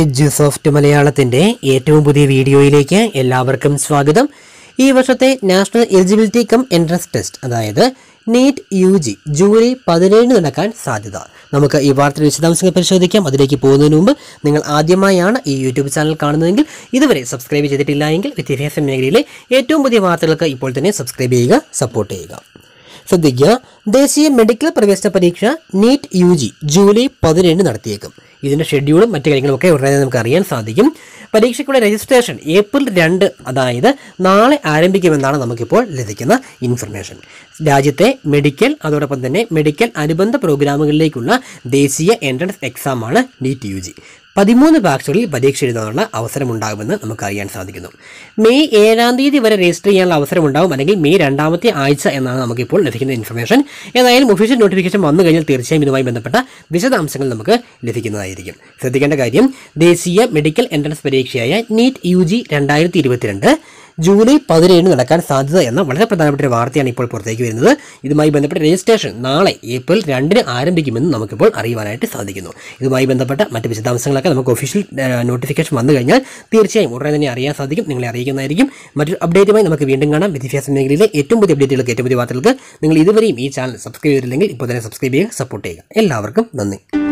എജ് soft മലയാളത്തിൻ്റെ ഏറ്റവും പുതിയ വീഡിയോയിലേക്ക് എല്ലാവർക്കും സ്വാഗതം ഈ വർഷത്തെ national eligibility cum entrance test അതായത് നീറ്റ് യു ജി ജൂലൈ പതിനേഴിന് നടക്കാൻ സാധ്യത നമുക്ക് ഈ വാർത്ത വിശദാംശങ്ങൾ പരിശോധിക്കാം അതിലേക്ക് പോകുന്നതിന് മുമ്പ് നിങ്ങൾ ആദ്യമായാണ് ഈ യൂട്യൂബ് ചാനൽ കാണുന്നതെങ്കിൽ ഇതുവരെ സബ്സ്ക്രൈബ് ചെയ്തിട്ടില്ല എങ്കിൽ വിദ്യാഭ്യാസ മേഖലയിലെ ഏറ്റവും പുതിയ വാർത്തകൾക്ക് ഇപ്പോൾ തന്നെ സബ്സ്ക്രൈബ് ചെയ്യുക സപ്പോർട്ട് ചെയ്യുക ശ്രദ്ധിക്കുക ദേശീയ മെഡിക്കൽ പ്രവേശന പരീക്ഷ നീറ്റ് യു ജി ജൂലൈ പതിനേഴിന് നടത്തിയേക്കും ഇതിൻ്റെ ഷെഡ്യൂളും മറ്റു കാര്യങ്ങളുമൊക്കെ ഉടനെ നമുക്ക് അറിയാൻ സാധിക്കും പരീക്ഷയ്ക്കുള്ള രജിസ്ട്രേഷൻ ഏപ്രിൽ രണ്ട് അതായത് നാളെ ആരംഭിക്കുമെന്നാണ് നമുക്കിപ്പോൾ ലഭിക്കുന്ന ഇൻഫർമേഷൻ രാജ്യത്തെ മെഡിക്കൽ അതോടൊപ്പം തന്നെ മെഡിക്കൽ അനുബന്ധ പ്രോഗ്രാമുകളിലേക്കുള്ള ദേശീയ എൻട്രൻസ് എക്സാമാണ് നീറ്റ് യു ജി പതിമൂന്ന് ബാച്ചുകളിൽ പരീക്ഷ എഴുതാനുള്ള അവസരമുണ്ടാകുമെന്ന് നമുക്ക് അറിയാൻ സാധിക്കുന്നു മെയ് ഏഴാം തീയതി വരെ രജിസ്റ്റർ ചെയ്യാനുള്ള അവസരമുണ്ടാകും അല്ലെങ്കിൽ മെയ് രണ്ടാമത്തെ ആഴ്ച എന്നാണ് നമുക്കിപ്പോൾ ലഭിക്കുന്ന ഇൻഫർമേഷൻ ഏതായാലും ഒഫീഷ്യൽ നോട്ടിഫിക്കേഷൻ വന്നു കഴിഞ്ഞാൽ തീർച്ചയായും ഇതുമായി ബന്ധപ്പെട്ട വിശദാംശങ്ങൾ നമുക്ക് ലഭിക്കുന്നതായിരിക്കും ശ്രദ്ധിക്കേണ്ട കാര്യം ദേശീയ മെഡിക്കൽ എൻട്രൻസ് പരീക്ഷയായ നീറ്റ് യു ജി രണ്ടായിരത്തി ഇരുപത്തിരണ്ട് ജൂലൈ പതിനേഴിന് നടക്കാൻ സാധ്യത എന്ന വളരെ പ്രധാനപ്പെട്ട ഒരു വാർത്തയാണ് ഇപ്പോൾ പുറത്തേക്ക് വരുന്നത് ഇതുമായി ബന്ധപ്പെട്ട രജിസ്ട്രേഷൻ നാളെ ഏപ്രിൽ രണ്ടിന് ആരംഭിക്കുമെന്ന് നമുക്കിപ്പോൾ അറിയുവാനായിട്ട് സാധിക്കുന്നു ഇതുമായി ബന്ധപ്പെട്ട മറ്റ് വിശദാംശങ്ങളൊക്കെ നമുക്ക് ഒഫീഷ്യൽ നോട്ടിഫിക്കേഷൻ വന്നു കഴിഞ്ഞാൽ തീർച്ചയായും ഉടനെ തന്നെ അറിയാൻ സാധിക്കും നിങ്ങളെ അറിയിക്കുന്നതായിരിക്കും മറ്റൊരു അപ്ഡേറ്റുമായി നമുക്ക് വീണ്ടും കാണാം വിദ്യാഭ്യാസ മേഖലയിലെ ഏറ്റവും പുതിയ അപ്ഡേറ്റുകൾക്ക് ഏറ്റവും പുതിയ വാർത്തകൾക്ക് നിങ്ങൾ ഇതുവരെയും ഈ ചാനൽ സബ്സ്ക്രൈബ് ചെയ്തില്ലെങ്കിൽ ഇപ്പോൾ തന്നെ സബ്സ്ക്രൈബ് ചെയ്യുക സപ്പോർട്ട് ചെയ്യുക എല്ലാവർക്കും നന്ദി